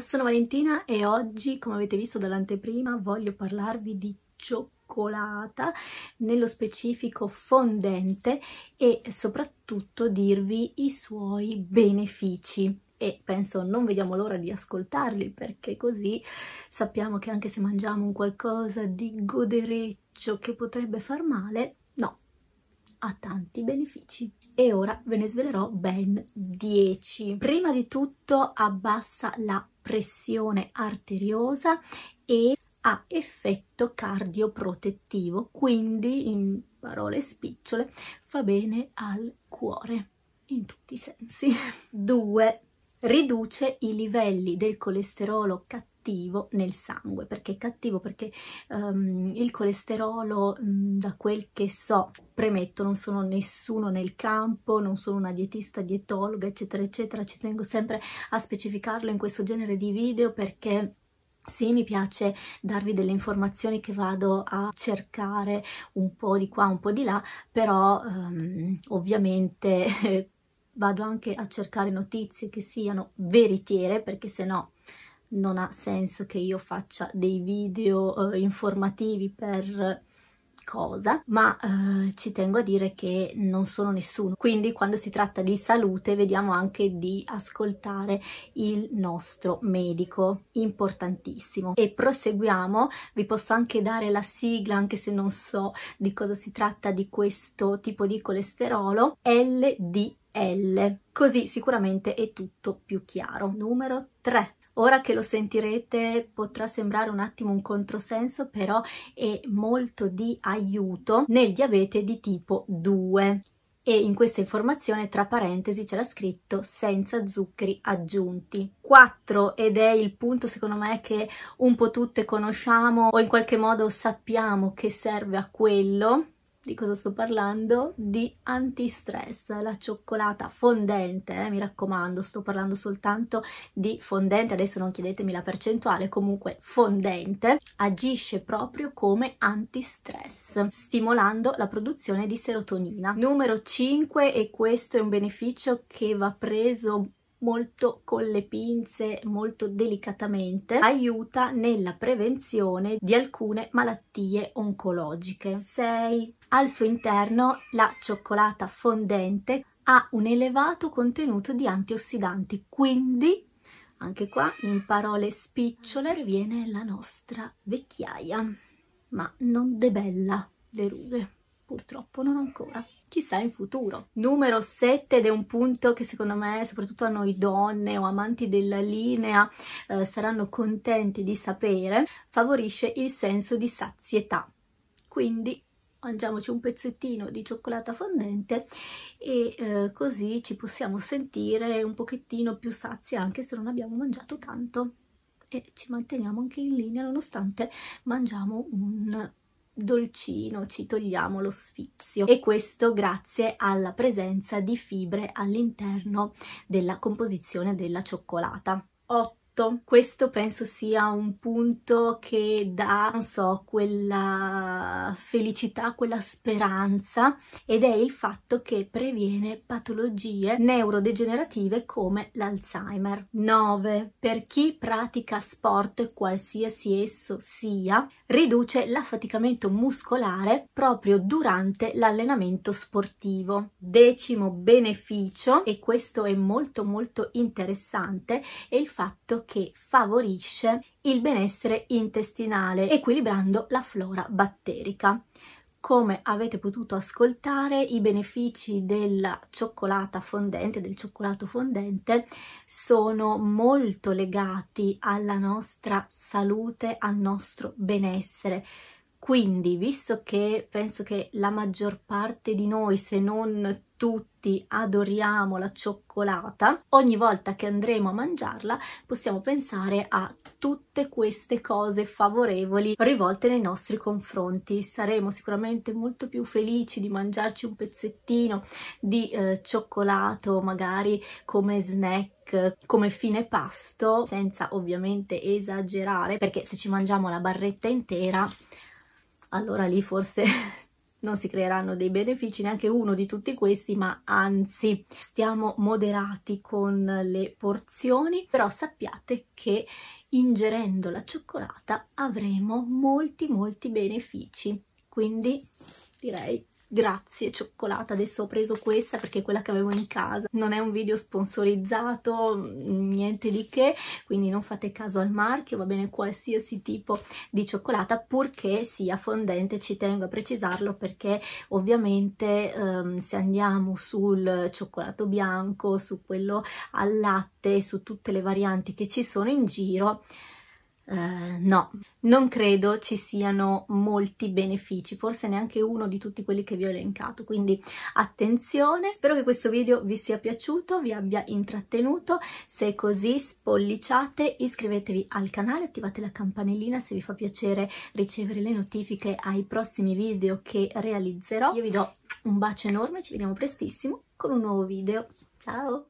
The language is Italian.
Ciao, sono Valentina e oggi, come avete visto dall'anteprima, voglio parlarvi di cioccolata, nello specifico fondente e soprattutto dirvi i suoi benefici e penso non vediamo l'ora di ascoltarli perché così sappiamo che anche se mangiamo un qualcosa di godereccio che potrebbe far male, no, ha tanti benefici e ora ve ne svelerò ben 10. Prima di tutto abbassa la pressione arteriosa e ha effetto cardioprotettivo, quindi in parole spicciole fa bene al cuore in tutti i sensi. 2. Riduce i livelli del colesterolo cattivo cattivo nel sangue. Perché è cattivo? Perché um, il colesterolo, mh, da quel che so, premetto, non sono nessuno nel campo, non sono una dietista, dietologa, eccetera, eccetera. Ci tengo sempre a specificarlo in questo genere di video perché sì, mi piace darvi delle informazioni che vado a cercare un po' di qua, un po' di là, però um, ovviamente vado anche a cercare notizie che siano veritiere, perché se no non ha senso che io faccia dei video eh, informativi per cosa, ma eh, ci tengo a dire che non sono nessuno. Quindi quando si tratta di salute vediamo anche di ascoltare il nostro medico, importantissimo. E proseguiamo, vi posso anche dare la sigla anche se non so di cosa si tratta di questo tipo di colesterolo, LDL. Così sicuramente è tutto più chiaro. Numero 3. Ora che lo sentirete potrà sembrare un attimo un controsenso, però è molto di aiuto nel diabete di tipo 2 e in questa informazione tra parentesi c'era scritto senza zuccheri aggiunti. 4 ed è il punto secondo me che un po' tutte conosciamo o in qualche modo sappiamo che serve a quello di cosa sto parlando? Di antistress, la cioccolata fondente, eh, mi raccomando, sto parlando soltanto di fondente, adesso non chiedetemi la percentuale, comunque fondente, agisce proprio come antistress, stimolando la produzione di serotonina. Numero 5, e questo è un beneficio che va preso molto con le pinze, molto delicatamente, aiuta nella prevenzione di alcune malattie oncologiche. 6. Al suo interno la cioccolata fondente ha un elevato contenuto di antiossidanti, quindi anche qua in parole spicciole viene la nostra vecchiaia, ma non debella le rughe purtroppo non ancora chissà in futuro. Numero 7 ed è un punto che secondo me soprattutto a noi donne o amanti della linea eh, saranno contenti di sapere, favorisce il senso di sazietà. Quindi mangiamoci un pezzettino di cioccolata fondente e eh, così ci possiamo sentire un pochettino più sazi anche se non abbiamo mangiato tanto e ci manteniamo anche in linea nonostante mangiamo un dolcino, ci togliamo lo sfizio e questo grazie alla presenza di fibre all'interno della composizione della cioccolata. Ottimo tutto. Questo penso sia un punto che dà, non so, quella felicità, quella speranza ed è il fatto che previene patologie neurodegenerative come l'Alzheimer. 9. Per chi pratica sport, qualsiasi esso sia, riduce l'affaticamento muscolare proprio durante l'allenamento sportivo. Decimo beneficio, e questo è molto molto interessante, è il fatto che favorisce il benessere intestinale, equilibrando la flora batterica. Come avete potuto ascoltare, i benefici della cioccolata fondente, del cioccolato fondente, sono molto legati alla nostra salute, al nostro benessere quindi, visto che penso che la maggior parte di noi, se non tutti, adoriamo la cioccolata, ogni volta che andremo a mangiarla possiamo pensare a tutte queste cose favorevoli rivolte nei nostri confronti. Saremo sicuramente molto più felici di mangiarci un pezzettino di eh, cioccolato, magari come snack come fine pasto senza ovviamente esagerare perché se ci mangiamo la barretta intera allora lì forse non si creeranno dei benefici, neanche uno di tutti questi, ma anzi stiamo moderati con le porzioni, però sappiate che ingerendo la cioccolata avremo molti molti benefici, quindi direi grazie cioccolata adesso ho preso questa perché è quella che avevo in casa non è un video sponsorizzato mm, niente di che quindi non fate caso al marchio va bene qualsiasi tipo di cioccolata purché sia fondente ci tengo a precisarlo perché ovviamente ehm, se andiamo sul cioccolato bianco su quello al latte su tutte le varianti che ci sono in giro eh, no, non credo ci siano molti benefici, forse neanche uno di tutti quelli che vi ho elencato, quindi attenzione. Spero che questo video vi sia piaciuto, vi abbia intrattenuto, se è così spolliciate, iscrivetevi al canale, attivate la campanellina se vi fa piacere ricevere le notifiche ai prossimi video che realizzerò. Io vi do un bacio enorme, ci vediamo prestissimo con un nuovo video. Ciao!